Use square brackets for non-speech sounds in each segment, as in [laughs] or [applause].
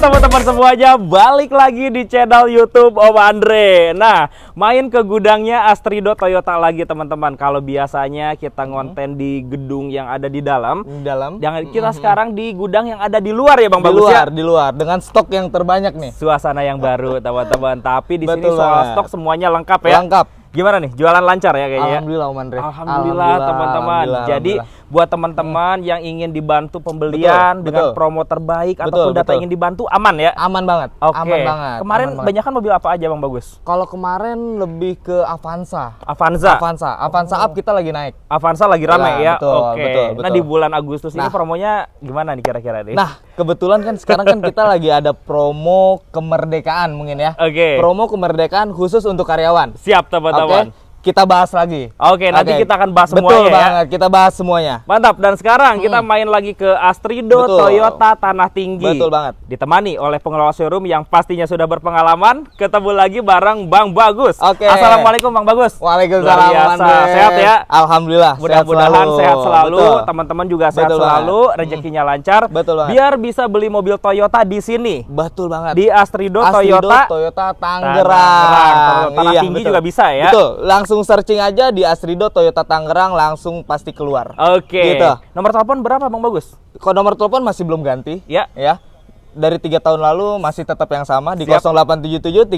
teman-teman semuanya, balik lagi di channel YouTube Om Andre. Nah, main ke gudangnya Astrido Toyota lagi teman-teman. Kalau biasanya kita hmm. ngonten di gedung yang ada di dalam, di dalam. Jangan hmm, kita mm -hmm. sekarang di gudang yang ada di luar ya Bang Bagus ya? luar, ya? di luar dengan stok yang terbanyak nih. Suasana yang baru [laughs] teman-teman. Tapi di Betul sini soal stok semuanya lengkap ya. Lengkap. Gimana nih? Jualan lancar ya kayaknya. Alhamdulillah Om Andre. Alhamdulillah teman-teman. Jadi alhamdulillah buat teman-teman hmm. yang ingin dibantu pembelian betul, dengan promo terbaik betul, ataupun data betul. ingin dibantu aman ya aman banget okay. aman banget kemarin banyak kan mobil apa aja bang bagus kalau kemarin lebih ke Avanza Avanza Avanza Avanza oh. up kita lagi naik Avanza lagi ramai ya, ya. betul, oke okay. betul, betul. nah di bulan Agustus nah. ini promonya gimana nih kira-kira nih nah kebetulan kan sekarang kan kita lagi ada promo kemerdekaan mungkin ya oke okay. promo kemerdekaan khusus untuk karyawan siap teman-teman okay kita bahas lagi. Oke, okay, nanti okay. kita akan bahas semuanya Betul ya. banget, ya. kita bahas semuanya. Mantap. Dan sekarang hmm. kita main lagi ke Astrido Betul. Toyota Tanah Tinggi. Betul banget. Ditemani oleh pengelola showroom yang pastinya sudah berpengalaman. Ketemu lagi bareng Bang Bagus. Oke. Okay. Assalamualaikum Bang Bagus. Waalaikumsalam. Biasa. Sehat ya? Alhamdulillah. Mudah-mudahan sehat selalu. Teman-teman juga sehat Betul selalu, hmm. rezekinya hmm. lancar. Betul banget. Biar bisa beli mobil Toyota di sini. Betul banget. Di Astrido, Astrido Toyota Toyota Tangerang. Tangerang. Tanah iya, Tinggi betul. juga bisa ya. Betul. Langsung langsung searching aja di Asrido Toyota Tangerang langsung pasti keluar. Oke. Okay. Gitu. Nomor telepon berapa Bang Bagus? Kok nomor telepon masih belum ganti. Ya. Ya. Dari tiga tahun lalu masih tetap yang sama di Siap. 0877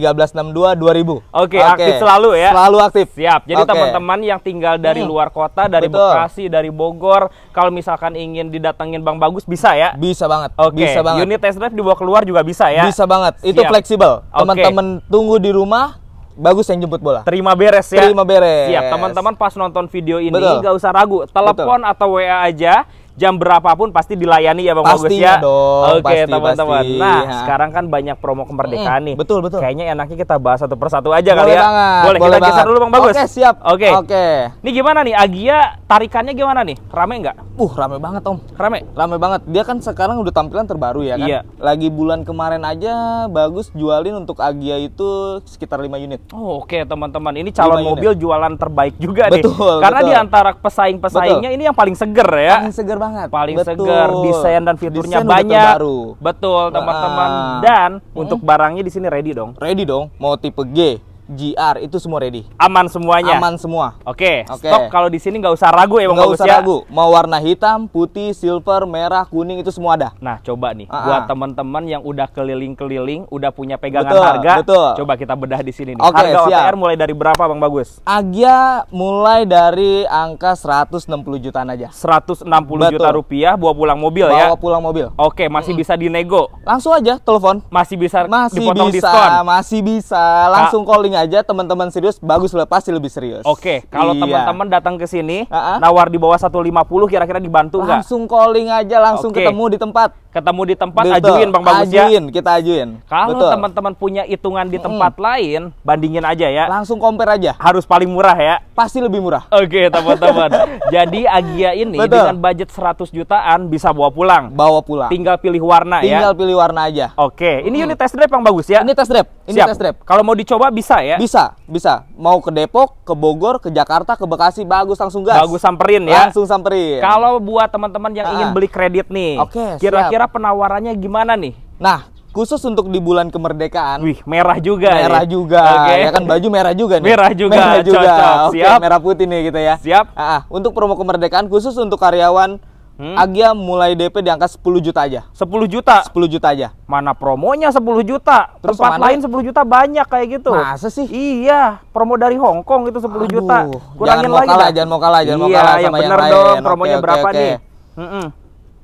1362 2000. Oke, okay, okay. aktif selalu ya. Selalu aktif. Siap. Jadi teman teman-teman yang tinggal dari hmm. luar kota, dari Betul. Bekasi, dari Bogor, kalau misalkan ingin didatengin Bang Bagus bisa ya? Bisa banget. Oke. Okay. Bisa banget. Unit test drive dibawa keluar juga bisa ya? Bisa banget. Itu fleksibel. Teman-teman okay. tunggu di rumah, bagus yang jemput bola. Terima beres ya. Terima beres. Siap, teman-teman pas nonton video ini gak usah ragu, telepon Betul. atau WA aja jam berapapun pasti dilayani ya Bang Pastinya Bagus ya. Dong, Oke, pasti. teman-teman. Nah, ya. sekarang kan banyak promo kemerdekaan hmm, nih. Betul, betul. Kayaknya enaknya kita bahas satu persatu aja boleh kali ya. Banget, boleh, boleh kita banget. geser dulu Bang Bagus. Oke, siap. Oke. Oke. Ini gimana nih Agia tarikannya gimana nih? Rame nggak? Uh, rame banget, Om. Rame. Rame banget. Dia kan sekarang udah tampilan terbaru ya kan. Iya. Lagi bulan kemarin aja Bagus jualin untuk Agia itu sekitar 5 unit. Oh, oke, okay, teman-teman. Ini calon mobil jualan terbaik juga betul, nih. Betul. Karena di antara pesaing-pesaingnya ini yang paling seger ya. Paling seger banget. Paling Betul. segar, desain dan fiturnya desain banyak. Baru. Betul, teman-teman. Dan hmm. untuk barangnya di sini ready dong. Ready dong. Mau tipe G, GR itu semua ready. Aman semuanya. Aman semua. Oke. Okay. Oke. kalau di sini nggak usah ragu ya Bang Nggak usah ya. ragu. Mau warna hitam, putih, silver, merah, kuning itu semua ada. Nah, coba nih uh-huh. buat teman-teman yang udah keliling-keliling, udah punya pegangan betul, harga, betul. coba kita bedah di sini nih. Okay, harga siap. OTR mulai dari berapa Bang Bagus? Agia mulai dari angka 160 jutaan aja. 160 betul. juta rupiah bawa pulang mobil bawa ya. Bawa pulang mobil. Oke, okay, masih mm bisa dinego. Langsung aja telepon. Masih bisa masih bisa, diskon. Masih bisa, langsung nah. calling sini aja teman-teman serius bagus lah pasti lebih serius. Oke, okay, kalau iya. teman-teman datang ke sini uh -huh. nawar di bawah 150 kira-kira dibantu nggak? Langsung gak? calling aja langsung okay. ketemu di tempat ketemu di tempat Betul. ajuin Bang Bagus ajuin, ya. Ajuin, kita ajuin. Kalau teman-teman punya hitungan di tempat -hmm. lain, bandingin aja ya. Langsung compare aja. Harus paling murah ya. Pasti lebih murah. Oke, okay, teman-teman. [laughs] Jadi Agia ini Betul. dengan budget 100 jutaan bisa bawa pulang. Bawa pulang. Tinggal pilih warna Tinggal ya. Tinggal pilih warna aja. Oke, okay. ini mm -hmm. unit test drive Bang Bagus ya. Ini test drive. Ini Siap. test drive. Kalau mau dicoba bisa ya? Bisa. Bisa. Mau ke Depok, ke Bogor, ke Jakarta, ke Bekasi, bagus langsung gas. Bagus samperin ya. Langsung samperin. Kalau buat teman-teman yang ah. ingin ah. beli kredit nih, okay, kira-kira penawarannya gimana nih? Nah, khusus untuk di bulan kemerdekaan. Wih, merah juga. Merah ya. juga. Okay. Ya kan baju merah juga nih. Merah juga. Merah juga. Cocok. Okay, Siap. merah putih nih gitu ya. Siap. Ah, ah. untuk promo kemerdekaan khusus untuk karyawan hmm? Agia mulai DP di angka 10 juta aja. 10 juta? 10 juta aja. Mana promonya 10 juta? Terus Tempat lain 10 juta banyak kayak gitu. Masa sih? Iya, promo dari Hong Kong itu 10 Aduh, juta. Kurangin jangan mau lagi. Kalah, dah. jangan mau kalah, jangan iya, mau kalah iya, sama yang, bener yang lain. dong, promonya okay, berapa okay, nih? Mm -mm.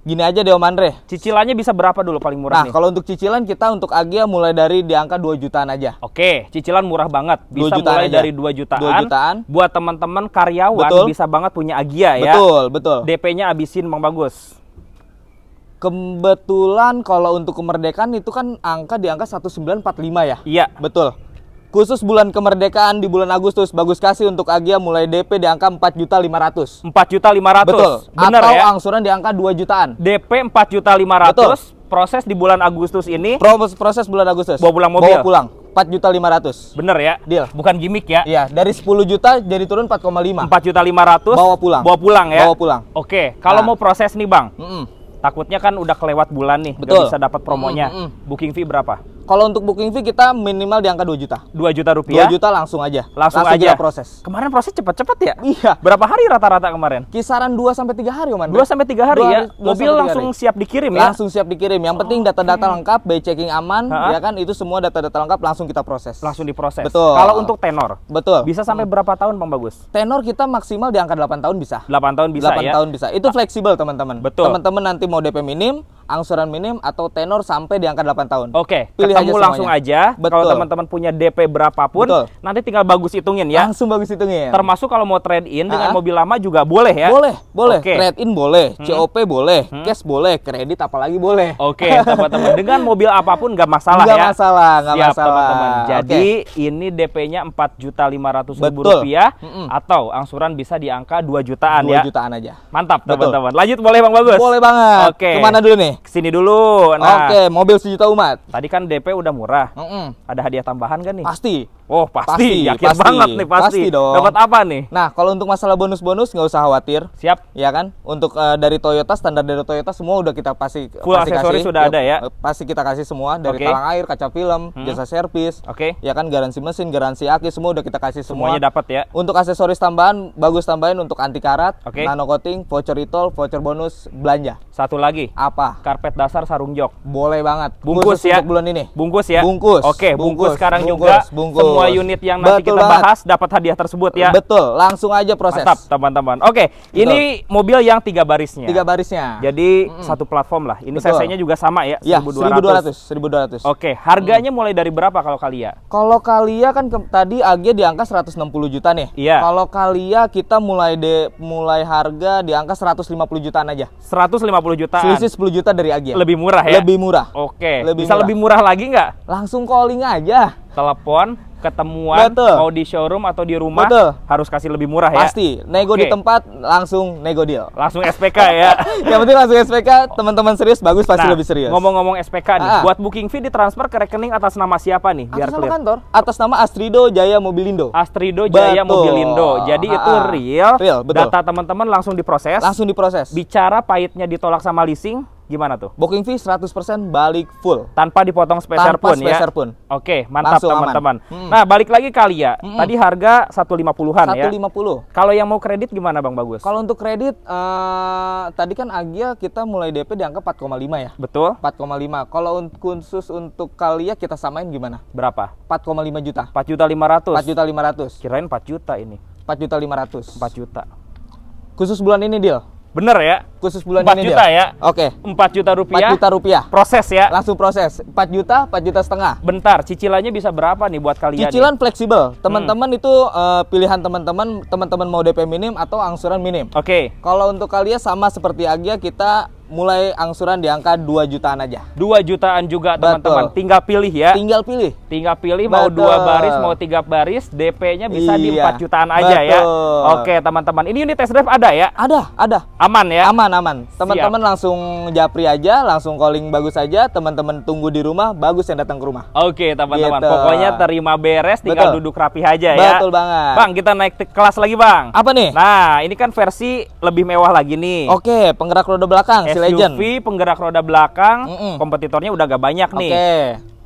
Gini aja deh Om Andre. Cicilannya bisa berapa dulu paling murah nah, nih? kalau untuk cicilan kita untuk Agia mulai dari di angka 2 jutaan aja. Oke, cicilan murah banget. Bisa 2 mulai aja. dari 2 jutaan. 2 jutaan. Buat teman-teman karyawan betul. bisa banget punya Agia ya. Betul, betul. DP-nya abisin Bang Bagus kebetulan kalau untuk kemerdekaan itu kan angka di angka 1945 ya? Iya. Betul. Khusus bulan kemerdekaan di bulan Agustus, Bagus kasih untuk Agia mulai DP di angka 4 juta 500. 4 juta 500. Betul. Bener Atau ya? angsuran di angka 2 jutaan. DP 4 juta 500. Betul. Proses di bulan Agustus ini. Proses, proses bulan Agustus. Bawa pulang mobil. Bawa pulang. 4 juta 500. Bener ya? Deal. Bukan gimmick ya? Iya, dari 10 juta jadi turun 4,5. 4 juta 500. Bawa pulang. Bawa pulang ya? Bawa pulang. Oke, kalau nah. mau proses nih Bang. Mm -mm. Takutnya kan udah kelewat bulan nih, Betul. gak bisa dapat promonya. Mm -mm. Booking fee berapa? Kalau untuk booking fee kita minimal di angka 2 juta. 2 juta rupiah. 2 juta langsung aja. Langsung, langsung aja proses. Kemarin proses cepat-cepat ya? Iya. Berapa hari rata-rata kemarin? Kisaran 2 sampai 3 hari Om. 2 sampai 3 hari ya. Mobil langsung siap dikirim ya. Langsung siap dikirim. Yang penting oh. data-data okay. Hmm. lengkap, by checking aman, ha? ya kan itu semua data-data lengkap langsung kita proses. Langsung diproses. Betul. Kalau untuk tenor? Betul. Bisa sampai hmm. berapa tahun Bang Bagus? Tenor kita maksimal di angka 8 tahun bisa. 8 tahun bisa 8 ya. tahun bisa. Itu ah. fleksibel teman-teman. Betul. Teman-teman nanti mau DP minim, angsuran minim atau tenor sampai di angka 8 tahun. Oke, okay, Pilih langsung aja. Betul. Kalau teman-teman punya DP berapapun, Betul. nanti tinggal bagus hitungin ya. Langsung bagus hitungin. Termasuk kalau mau trade in dengan ah. mobil lama juga boleh ya? Boleh, boleh. Okay. Trade in boleh, hmm. COP boleh, hmm. cash boleh, kredit apalagi boleh. Oke, okay, teman-teman dengan mobil apapun nggak masalah gak ya. Nggak masalah, nggak masalah. teman-teman. Jadi okay. ini DP-nya empat juta lima ratus ribu rupiah mm -mm. atau angsuran bisa di angka dua jutaan 2 ya. 2 jutaan aja. Mantap teman-teman. Lanjut boleh Bang Bagus? Boleh banget. Oke. Okay. Kemana dulu nih? Kesini dulu. Nah, Oke, mobil sejuta umat. Tadi kan DP udah murah. Mm -mm. Ada hadiah tambahan kan nih? Pasti. Oh pasti, pasti yakin pasti, banget nih pasti. pasti dong. Dapat apa nih? Nah kalau untuk masalah bonus-bonus nggak usah khawatir. Siap. Ya kan? Untuk uh, dari Toyota standar dari Toyota semua udah kita pasti. Full pasti aksesoris sudah ya, ada ya? Pasti kita kasih semua dari okay. talang air, kaca film, hmm. jasa servis. Oke. Okay. Ya kan garansi mesin, garansi aki semua udah kita kasih semua. Semuanya dapat ya? Untuk aksesoris tambahan bagus tambahin untuk anti karat, okay. nano coating, voucher e voucher bonus belanja. Satu lagi. Apa? karpet dasar sarung jok. Boleh banget. Bungkus Khusus ya. bulan ini. Bungkus ya. Bungkus. Oke, bungkus, bungkus sekarang bungkus, juga bungkus. semua unit yang nanti Betul kita banget. bahas dapat hadiah tersebut ya. Betul, langsung aja proses. Mantap, teman-teman. Oke, Betul. ini mobil yang tiga barisnya. Tiga barisnya. Jadi mm satu platform lah. Ini cc juga sama ya, ya 1200. 1200. ratus Oke, harganya mm. mulai dari berapa kalau kalian Kalau kalian kan tadi AG di angka 160 juta nih. Iya. Kalau kalian kita mulai de mulai harga di angka 150 jutaan aja. 150 juta. Selisih 10 juta dari Agia. Lebih murah ya? Lebih murah. Oke. Lebih Bisa murah. lebih murah lagi nggak? Langsung calling aja. Telepon, ketemuan, Betul. mau di showroom atau di rumah Betul. harus kasih lebih murah ya. Pasti. Nego okay. di tempat langsung nego deal. Langsung SPK ya. [laughs] Yang penting langsung SPK. Oh. Teman-teman serius bagus pasti nah, lebih serius. Ngomong-ngomong SPK nih, Aa. Ah. buat booking fee di transfer ke rekening atas nama siapa nih? Biar atas nama kantor. Atas nama Astrido Jaya Mobilindo. Astrido Jaya Mobilindo. Jadi Aa. Ah, itu ah, real. Real. Betul. Data teman-teman langsung diproses. Langsung diproses. Bicara pahitnya ditolak sama leasing Gimana tuh? Booking fee 100% balik full. Tanpa dipotong spacer Tanpa pun spacer ya. Tanpa pun. Oke, mantap teman-teman. Hmm. Nah, balik lagi kali ya. Hmm. Tadi harga 150-an 150. ya. 150. Kalau yang mau kredit gimana Bang Bagus? Kalau untuk kredit uh, tadi kan Agia kita mulai DP di angka 4,5 ya. Betul. 4,5. Kalau khusus untuk Kalia ya kita samain gimana? Berapa? 4,5 juta. 4 juta 500. 4 juta 500. Kirain 4 juta ini. 4 juta 500. 4 juta. Khusus bulan ini deal. Bener ya? khusus bulan 4 ini juta dia? ya. Oke. Okay. 4 juta rupiah. 4 juta rupiah. Proses ya. Langsung proses. 4 juta, 4 juta setengah. Bentar, cicilannya bisa berapa nih buat kalian? Cicilan nih? fleksibel. Hmm. Teman-teman hmm. itu uh, pilihan teman-teman, teman-teman mau DP minim atau angsuran minim. Oke. Okay. Kalau untuk kalian sama seperti Agia kita mulai angsuran di angka 2 jutaan aja. 2 jutaan juga teman-teman. Tinggal pilih ya. Tinggal pilih. Tinggal pilih Betul. mau dua baris, mau tiga baris, DP-nya bisa iya. di 4 jutaan aja ya. Betul. ya. Oke, teman-teman. Ini unit test drive ada ya? Ada, ada. Aman ya? Aman aman aman teman-teman langsung japri aja langsung calling bagus aja teman-teman tunggu di rumah bagus yang datang ke rumah oke teman-teman gitu. pokoknya terima beres tinggal Betul. duduk rapi aja Betul ya Betul banget Bang kita naik kelas lagi Bang apa nih nah ini kan versi lebih mewah lagi nih oke penggerak roda belakang SUV si Legend. penggerak roda belakang mm -mm. kompetitornya udah gak banyak nih oke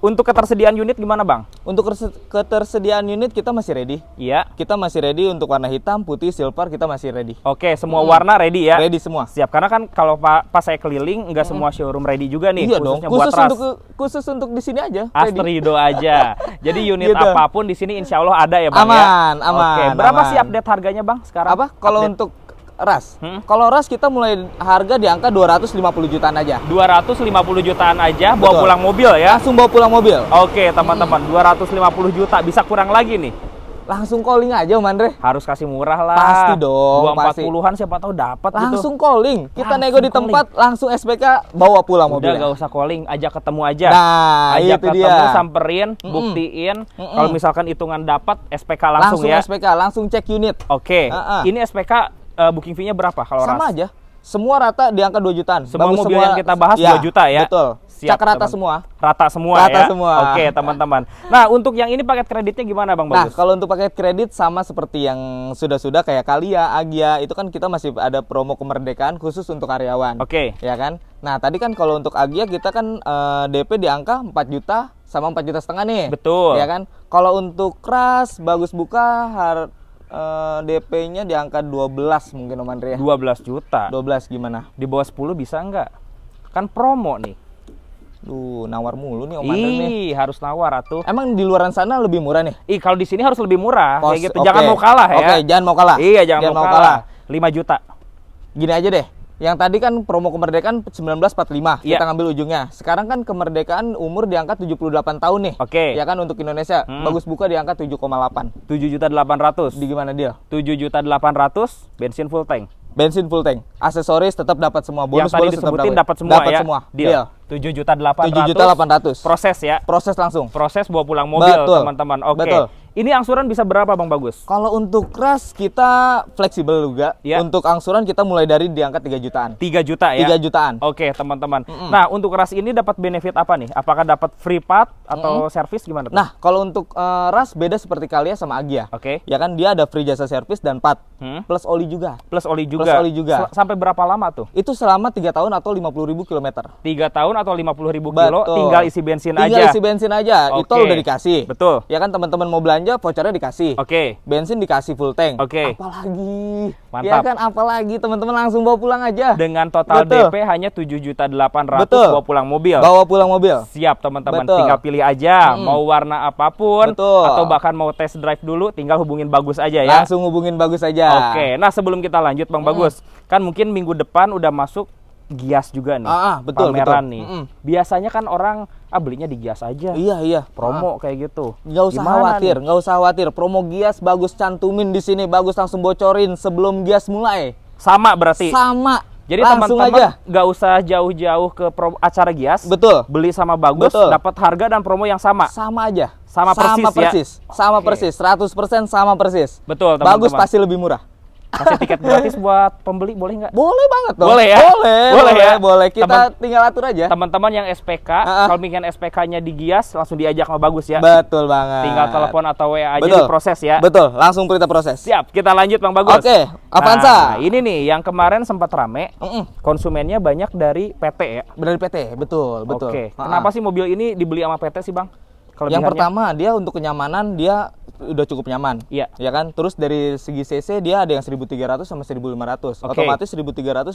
untuk ketersediaan unit gimana bang? Untuk ketersediaan unit kita masih ready. Iya. Kita masih ready untuk warna hitam, putih, silver kita masih ready. Oke, semua hmm. warna ready ya? Ready semua. Siap. Karena kan kalau pa pas saya keliling nggak hmm. semua showroom ready juga nih. Iya dong. Khusus buat ras. khusus untuk di sini aja. Ready. Astrido aja. [laughs] Jadi unit gitu. apapun di sini insya Allah ada ya bang ya? aman, ya. Aman, Oke. Berapa aman. sih update harganya bang sekarang? Apa? Kalau untuk ras. Hmm? Kalau ras kita mulai harga di angka 250 jutaan aja. 250 jutaan aja bawa pulang mobil ya. Langsung bawa pulang mobil. Oke, teman-teman, hmm. 250 juta bisa kurang lagi nih. Langsung calling aja, Om Andre. Harus kasih murah lah. Pasti dong. 240 puluhan siapa tahu dapat gitu. Langsung calling. Kita langsung nego di tempat, langsung SPK bawa pulang mobil. Udah gak usah calling, aja ketemu aja. Nah, ajak itu ketemu, dia. samperin, mm -mm. buktiin. Mm -mm. Kalau misalkan hitungan dapat, SPK langsung, langsung ya. Langsung SPK, langsung cek unit. Oke. Okay. Uh -uh. Ini SPK uh, booking fee-nya berapa kalau Sama ras? aja. Semua rata di angka dua jutaan. Semua Bagus mobil semua, yang kita bahas ya, juta ya. Betul. Siap, Cak rata teman. semua. Rata semua rata ya. semua. Oke, teman-teman. Nah, untuk yang ini paket kreditnya gimana Bang nah, Bagus? Nah, kalau untuk paket kredit sama seperti yang sudah-sudah kayak Kalia, Agia, itu kan kita masih ada promo kemerdekaan khusus untuk karyawan. Oke. Okay. Ya kan? Nah, tadi kan kalau untuk Agia kita kan uh, eh, DP di angka empat juta sama empat juta setengah nih. Betul. Ya kan? Kalau untuk keras bagus buka har Eh, DP-nya di angka 12 mungkin Om Andre ya. 12 juta. 12 gimana? Di bawah 10 bisa enggak? Kan promo nih. Duh, nawar mulu nih Om Andre nih. harus nawar atuh. Emang di luaran sana lebih murah nih? Ih, kalau di sini harus lebih murah kayak gitu. Okay. Jangan mau kalah ya. Oke, okay, jangan mau kalah. Iya, jangan, jangan mau, mau kalah. kalah. 5 juta. Gini aja deh. Yang tadi kan promo kemerdekaan 1945 yeah. Iya. kita ngambil ujungnya. Sekarang kan kemerdekaan umur diangkat 78 tahun nih. Oke. Okay. Ya kan untuk Indonesia. Hmm. Bagus buka diangkat 7,8. 7 juta 800. Di gimana dia? 7 juta 800 bensin full tank. Bensin full tank. Aksesoris tetap dapat semua. Bonus Yang bonus tetap dapat semua dapat ya. semua. Deal. deal. 7 juta 800. 7 Proses ya. Proses langsung. Proses bawa pulang mobil teman-teman. Oke. Okay. Ini angsuran bisa berapa Bang Bagus? Kalau untuk ras kita fleksibel juga. Ya. Untuk angsuran kita mulai dari diangkat tiga 3 jutaan. 3 juta ya? 3 jutaan. Oke, teman-teman. Mm -mm. Nah, untuk ras ini dapat benefit apa nih? Apakah dapat free part atau mm -mm. service gimana? Nah, kalau untuk uh, ras beda seperti kalian sama Agia. Oke. Okay. Ya kan dia ada free jasa service dan part. Hmm? Plus oli juga. Plus oli juga. Plus oli juga. S sampai berapa lama tuh? Itu selama 3 tahun atau ribu kilometer. 3 tahun atau ribu kilo, Betul. tinggal isi bensin tinggal aja. Tinggal isi bensin aja. Okay. Itu udah dikasih. Betul. Ya kan teman-teman mau belanja belanja vouchernya dikasih. Oke. Okay. Bensin dikasih full tank. Oke. Okay. Apalagi. Mantap. Ya kan apalagi teman-teman langsung bawa pulang aja. Dengan total Betul. DP hanya 7.800 bawa pulang mobil. Bawa pulang mobil. Siap teman-teman, tinggal pilih aja hmm. mau warna apapun Betul. atau bahkan mau test drive dulu tinggal hubungin Bagus aja ya. Langsung hubungin Bagus aja. Oke. Okay. Nah, sebelum kita lanjut Bang hmm. Bagus, kan mungkin minggu depan udah masuk Gias juga nih. Ah, ah betul, pameran betul. nih. Mm -mm. Biasanya kan orang ah belinya di Gias aja. Iya, iya. Promo ah. kayak gitu. Nggak usah Gimana khawatir, gak usah khawatir. Promo Gias bagus cantumin di sini, bagus langsung bocorin sebelum Gias mulai. Sama berarti. Sama. Jadi teman-teman nggak usah jauh-jauh ke pro acara Gias. Betul. Beli sama bagus, dapat harga dan promo yang sama. Sama aja. Sama persis sama persis, ya? Sama okay. persis, 100% sama persis. Betul, teman-teman. Bagus pasti lebih murah kasih tiket gratis buat pembeli boleh nggak? Boleh banget dong. Boleh ya? Boleh, boleh, boleh ya. Boleh. Kita Teman, tinggal atur aja. Teman-teman yang SPK, uh-uh. kalau ingin SPK-nya digias langsung diajak sama bagus ya. Betul banget. Tinggal telepon atau WA aja Betul. diproses ya. Betul, langsung perintah proses. Siap, kita lanjut Bang Bagus. Oke, okay. Avanza. Nah, ini nih yang kemarin sempat rame. Uh -uh. Konsumennya banyak dari PT ya. Dari PT, betul, betul. Oke. Okay. Uh-uh. Kenapa sih mobil ini dibeli sama PT sih, Bang? Yang pertama, dia untuk kenyamanan dia udah cukup nyaman. Iya. Ya kan? Terus dari segi CC dia ada yang 1300 sama 1500. Okay. Otomatis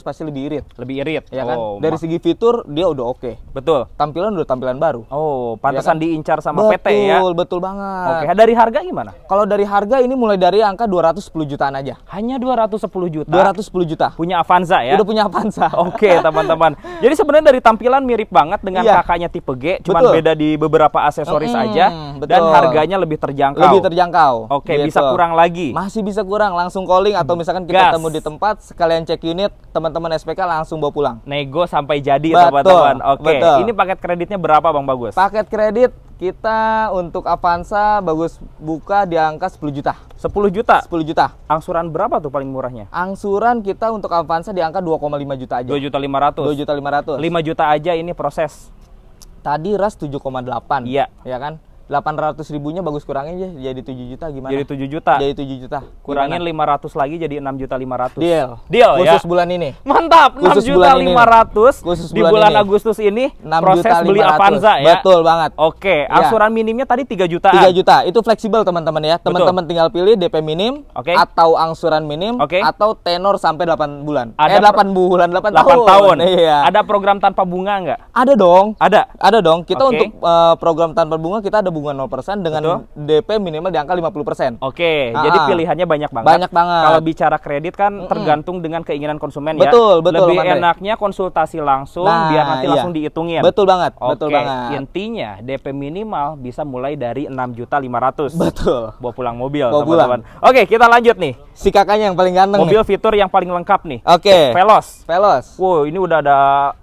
1300 pasti lebih irit. Lebih irit. Ya kan? Oh, dari segi fitur dia udah oke. Okay. Betul. Tampilan udah tampilan baru. Oh, pantasan ya kan? diincar sama betul, PT ya. Betul, betul banget. Oke, okay. dari harga gimana? Kalau dari harga ini mulai dari angka 210 jutaan aja. Hanya 210 juta. 210 juta. Punya Avanza ya. Udah punya Avanza. [laughs] oke, okay, teman-teman. [laughs] Jadi sebenarnya dari tampilan mirip banget dengan iya. kakaknya tipe G, cuman betul. beda di beberapa aksesoris hmm, aja betul. dan harganya lebih terjangkau. Lebih terjangkau terjangkau. Oke, okay, gitu. bisa kurang lagi. Masih bisa kurang, langsung calling atau misalkan kita Gas. ketemu di tempat sekalian cek unit, teman-teman SPK langsung bawa pulang. Nego sampai jadi teman-teman. Oke. okay. Ini paket kreditnya berapa Bang Bagus? Paket kredit kita untuk Avanza bagus buka di angka 10 juta. 10 juta? 10 juta. Angsuran berapa tuh paling murahnya? Angsuran kita untuk Avanza di angka 2,5 juta aja. 2 juta 500. 2 juta 500. 5 juta aja ini proses. Tadi ras 7,8. Iya. Ya kan? Delapan ratus ribunya bagus kurangin aja jadi tujuh juta gimana? Jadi tujuh juta. Jadi tujuh juta. Kurangin lima ratus lagi jadi enam juta lima ratus. Deal. Deal Khusus ya. Khusus bulan ini. Mantap. Khusus juta 500. Khusus bulan di bulan ini. Agustus ini 6 proses juta beli Avanza ya. Betul banget. Oke, iya. asuran ya. minimnya tadi 3 juta. 3 juta. Itu fleksibel teman-teman ya. Teman-teman tinggal pilih DP minim okay. atau angsuran minim okay. atau tenor sampai 8 bulan. Ada eh 8 bulan, 8, 8 tahun. tahun. Iya. Ada program tanpa bunga nggak? Ada dong. Ada. Ada dong. Kita okay. untuk uh, program tanpa bunga kita ada bunga 0% dengan Betul. DP minimal di angka 50%. Oke, okay, ah, Aa, jadi ah. pilihannya banyak banget. Banyak banget. Kalau bicara kredit kan mm -mm. tergantung dengan keinginan konsumen betul, ya. Betul, Lebih enaknya konsultasi langsung nah, biar nanti iya. langsung dihitungin. Betul banget, okay. betul banget. Intinya DP minimal bisa mulai dari 6.500. Betul. Bawa pulang mobil, teman-teman. Oke, okay, kita lanjut nih. Si kakaknya yang paling ganteng. Mobil nih. fitur yang paling lengkap nih. Oke. Okay. Velos. Velos. Wow, ini udah ada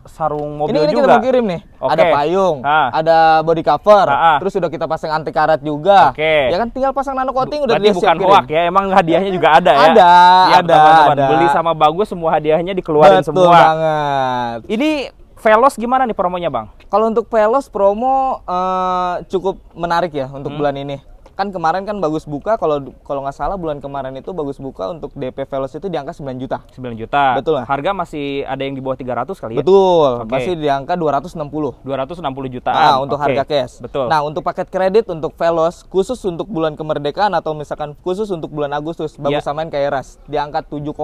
sarung mobil ini, ini juga. Ini kita mau kirim nih okay. ada payung, ha. Ah. ada body cover, ha ah, ah. -ha. terus sudah kita pasang anti karat juga. Oke. Okay. Ya kan tinggal pasang nano coating udah dia bukan hoak ya, emang hadiahnya juga ada ya. Ada, ya, ada, teman-teman. ada. Beli sama bagus semua hadiahnya dikeluarin Betul semua. Betul banget. Ini Velos gimana nih promonya bang? Kalau untuk Velos promo uh, cukup menarik ya untuk hmm. bulan ini kan kemarin kan bagus buka kalau kalau nggak salah bulan kemarin itu bagus buka untuk DP Velos itu di angka 9 juta. 9 juta. Betul. Kan? Harga masih ada yang di bawah 300 kali ya? Betul. Okay. Masih di angka 260. 260 juta. Nah, untuk okay. harga cash. Betul. Nah, untuk paket kredit untuk Velos khusus untuk bulan kemerdekaan atau misalkan khusus untuk bulan Agustus ya. bagus yeah. samain kayak Ras di angka 7,8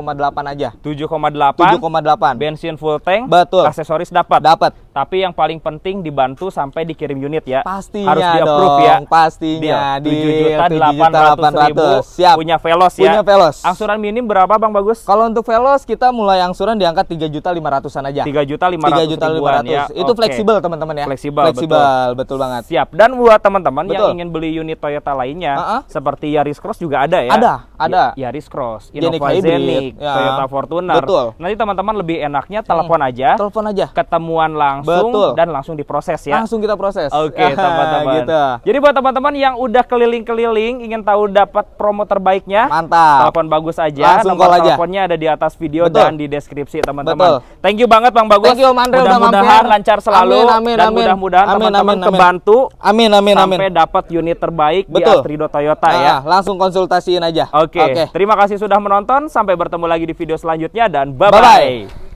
aja. 7,8. 7,8. Bensin full tank. Betul. Aksesoris dapat. Dapat. Tapi yang paling penting dibantu sampai dikirim unit ya. Pastinya Harus di approve ya. dong, ya. Pastinya di 7.800.000 iya, siap punya Velos ya punya Velos angsuran minim berapa bang bagus kalau untuk Velos kita mulai angsuran di angka tiga juta lima ratusan aja tiga juta lima ratus juta ya. itu okay. fleksibel teman-teman ya fleksibel fleksibel betul. betul banget siap dan buat teman-teman yang ingin beli unit Toyota lainnya uh -huh. seperti Yaris Cross juga ada ya ada ada ya, Yaris Cross Innova Zenix ya. Toyota Fortuner betul nanti teman-teman lebih enaknya hmm. telepon hmm. aja telepon aja ketemuan langsung betul. dan langsung diproses ya langsung kita proses oke okay, [laughs] gitu. teman-teman gitu. jadi buat teman-teman yang udah keliling keliling-keliling ingin tahu dapat promo terbaiknya, mantap. Telepon Bagus aja. Langsung Nomor call teleponnya aja. ada di atas video Betul. dan di deskripsi teman-teman. Thank you banget Bang Bagus. Thank you Andre Mudah-mudahan lancar selalu amin, amin, dan mudah-mudahan teman-teman kebantu. Amin amin amin. Sampai dapat unit terbaik Betul. di Astrido Toyota nah, ya. Ah, langsung konsultasiin aja. Oke. Okay. Okay. Terima kasih sudah menonton. Sampai bertemu lagi di video selanjutnya dan bye-bye.